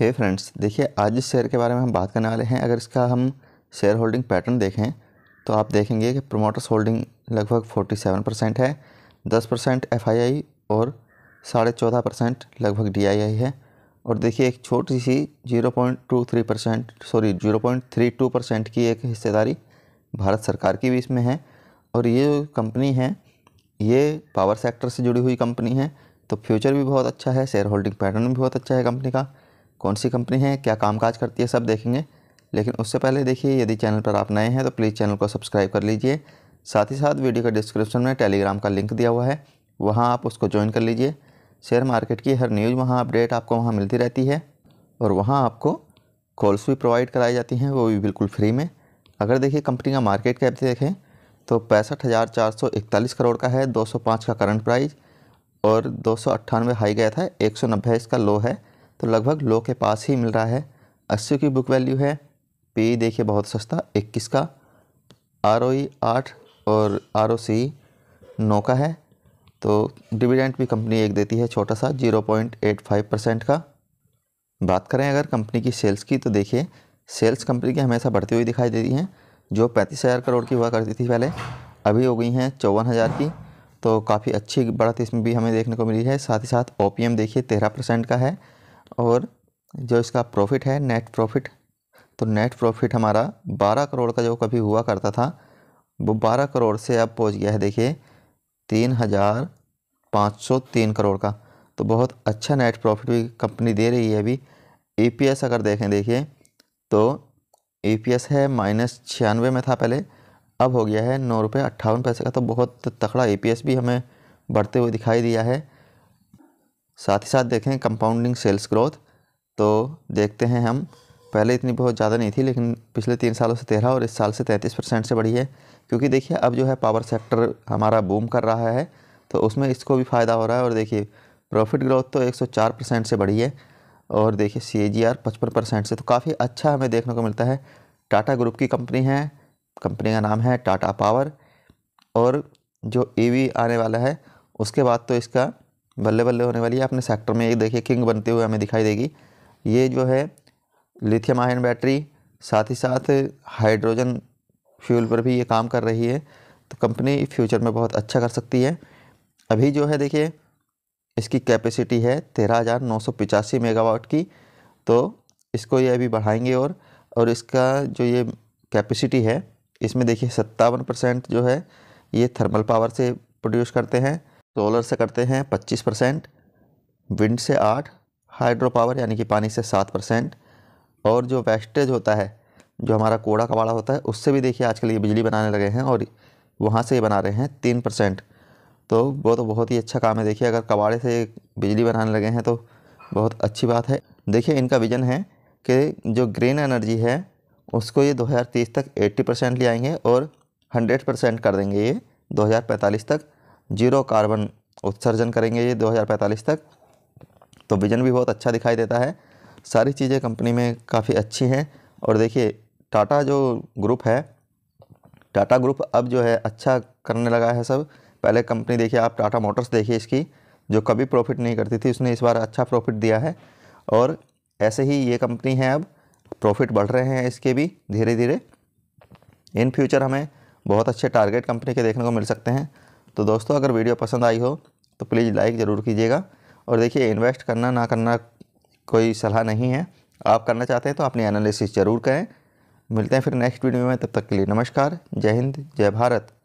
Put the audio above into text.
हे friends देखिए आज इस शेयर के बारे में हम बात करने वाले हैं अगर इसका हम शेयर होल्डिंग पैटर्न देखें तो आप देखेंगे कि प्रोमोटर्स होल्डिंग लगभग 47 परसेंट है 10 परसेंट एफ और साढ़े चौदह परसेंट लगभग डी है और देखिए एक छोटी सी 0.23 परसेंट सॉरी 0.32 परसेंट की एक हिस्सेदारी भारत सरकार की भी इसमें है और ये कंपनी है ये पावर सेक्टर से जुड़ी हुई कंपनी है तो फ्यूचर भी बहुत अच्छा है शेयर होल्डिंग पैटर्न भी बहुत अच्छा है कंपनी का कौन सी कंपनी है क्या कामकाज करती है सब देखेंगे लेकिन उससे पहले देखिए यदि चैनल पर आप नए हैं तो प्लीज़ चैनल को सब्सक्राइब कर लीजिए साथ ही साथ वीडियो के डिस्क्रिप्शन में टेलीग्राम का लिंक दिया हुआ है वहाँ आप उसको ज्वाइन कर लीजिए शेयर मार्केट की हर न्यूज़ वहाँ अपडेट आपको वहाँ मिलती रहती है और वहाँ आपको कॉल्स भी प्रोवाइड कराई जाती हैं वो भी बिल्कुल फ्री में अगर देखिए कंपनी का मार्केट कैप देखें तो पैंसठ हज़ार चार सौ इकतालीस करोड़ का है दो सौ पाँच का करंट प्राइस और दो सौ अट्ठानवे हाई गया था एक सौ नब्बे इसका लो है तो लगभग लो के पास ही मिल रहा है अस्सी की बुक वैल्यू है पे देखिए बहुत सस्ता इक्कीस का आर ओ e आठ और आर ओ सी नौ का है तो डिविडेंट भी कंपनी एक देती है छोटा सा zero point eight five percent का बात करें अगर कंपनी की सेल्स की तो देखिए सेल्स कंपनी की हमेशा बढ़ती हुई दिखाई देती हैं जो पैंतीस हज़ार करोड़ की हुआ करती थी पहले अभी हो गई हैं चौवन हज़ार की तो काफ़ी अच्छी बढ़त इसमें भी हमें देखने को मिली है साथ ही साथ ओ देखिए तेरह परसेंट का है और जो इसका प्रॉफिट है नेट प्रॉफिट तो नेट प्रॉफिट हमारा बारह करोड़ का जो कभी हुआ करता था वो बारह करोड़ से अब पहुंच गया है देखिए तीन हज़ार पाँच सौ तीन करोड़ का तो बहुत अच्छा नेट प्रॉफिट भी कंपनी दे रही है अभी ई e अगर देखें देखिए तो ई e है माइनस छियानवे में था पहले अब हो गया है नौ रुपये अट्ठावन पैसे का तो बहुत तकड़ा ई e भी हमें बढ़ते हुए दिखाई दिया है साथ ही साथ देखें कंपाउंडिंग सेल्स ग्रोथ तो देखते हैं हम पहले इतनी बहुत ज़्यादा नहीं थी लेकिन पिछले तीन सालों से तेरह और इस साल से तैंतीस परसेंट से बढ़ी है क्योंकि देखिए अब जो है पावर सेक्टर हमारा बूम कर रहा है तो उसमें इसको भी फ़ायदा हो रहा है और देखिए प्रॉफिट ग्रोथ तो चार परसेंट से बढ़ी है और देखिए सी ए जी आर पचपन परसेंट से तो काफ़ी अच्छा हमें देखने को मिलता है टाटा ग्रुप की कंपनी है कंपनी का नाम है टाटा पावर और जो ई e आने वाला है उसके बाद तो इसका बल्ले बल्ले होने वाली है आपने सेक्टर में ये देखिए किंग बनते हुए हमें दिखाई देगी ये जो है लिथियम आयन बैटरी साथ ही साथ हाइड्रोजन फ्यूल पर भी ये काम कर रही है तो कंपनी फ्यूचर में बहुत अच्छा कर सकती है अभी जो है देखिए इसकी कैपेसिटी है तेरह हज़ार नौ सौ पिचासी मेगावाट की तो इसको ये अभी बढ़ाएंगे और और इसका जो ये कैपेसिटी है इसमें देखिए सत्तावन परसेंट जो है ये थर्मल पावर से प्रोड्यूस करते हैं सोलर से करते हैं पच्चीस परसेंट विंड से आठ हाइड्रो पावर यानी कि पानी से सात परसेंट और जो वेस्टेज होता है जो हमारा कोड़ा कबाड़ा होता है उससे भी देखिए आजकल ये बिजली बनाने लगे हैं और वहाँ से ये बना रहे हैं तीन परसेंट तो वो तो बहुत ही अच्छा काम है देखिए अगर कबाड़े से बिजली बनाने लगे हैं तो बहुत अच्छी बात है देखिए इनका विजन है कि जो ग्रीन एनर्जी है उसको ये 2030 तक 80 परसेंट ले आएंगे और 100 परसेंट कर देंगे ये 2045 तक जीरो कार्बन उत्सर्जन करेंगे ये 2045 तक तो विजन भी बहुत अच्छा दिखाई देता है सारी चीज़ें कंपनी में काफ़ी अच्छी हैं और देखिए टाटा जो ग्रुप है टाटा ग्रुप अब जो है अच्छा करने लगा है सब पहले कंपनी देखिए आप टाटा मोटर्स देखिए इसकी जो कभी प्रॉफिट नहीं करती थी उसने इस बार अच्छा प्रॉफिट दिया है और ऐसे ही ये कंपनी है अब प्रॉफिट बढ़ रहे हैं इसके भी धीरे धीरे इन फ्यूचर हमें बहुत अच्छे टारगेट कंपनी के देखने को मिल सकते हैं तो दोस्तों अगर वीडियो पसंद आई हो तो प्लीज़ लाइक ज़रूर कीजिएगा और देखिए इन्वेस्ट करना ना करना कोई सलाह नहीं है आप करना चाहते हैं तो अपनी एनालिसिस ज़रूर करें मिलते हैं फिर नेक्स्ट वीडियो में तब तक के लिए नमस्कार जय हिंद जय भारत